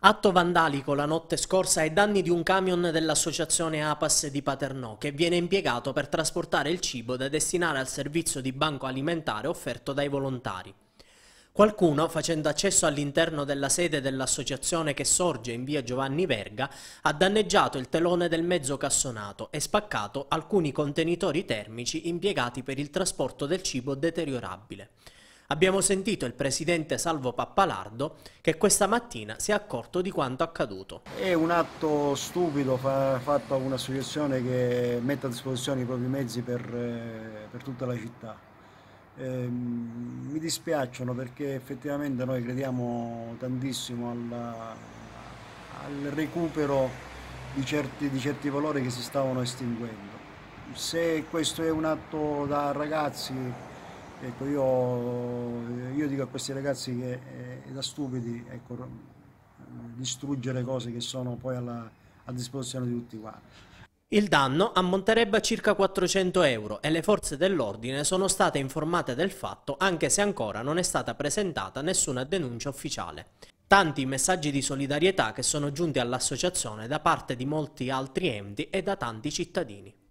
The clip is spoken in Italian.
Atto vandalico la notte scorsa ai danni di un camion dell'associazione APAS di Paternò che viene impiegato per trasportare il cibo da destinare al servizio di banco alimentare offerto dai volontari. Qualcuno, facendo accesso all'interno della sede dell'associazione che sorge in via Giovanni Verga, ha danneggiato il telone del mezzo cassonato e spaccato alcuni contenitori termici impiegati per il trasporto del cibo deteriorabile. Abbiamo sentito il presidente Salvo Pappalardo che questa mattina si è accorto di quanto accaduto. È un atto stupido fa, fatto da un'associazione che mette a disposizione i propri mezzi per, eh, per tutta la città. Eh, mi dispiacciono perché effettivamente noi crediamo tantissimo alla, al recupero di certi, di certi valori che si stavano estinguendo. Se questo è un atto da ragazzi Ecco, io, io, dico a questi ragazzi che è, eh, da stupidi ecco, distruggere cose che sono poi alla, a disposizione di tutti quanti. Il danno ammonterebbe a circa 400 euro e le forze dell'ordine sono state informate del fatto anche se ancora non è stata presentata nessuna denuncia ufficiale. Tanti messaggi di solidarietà che sono giunti all'associazione da parte di molti altri enti e da tanti cittadini.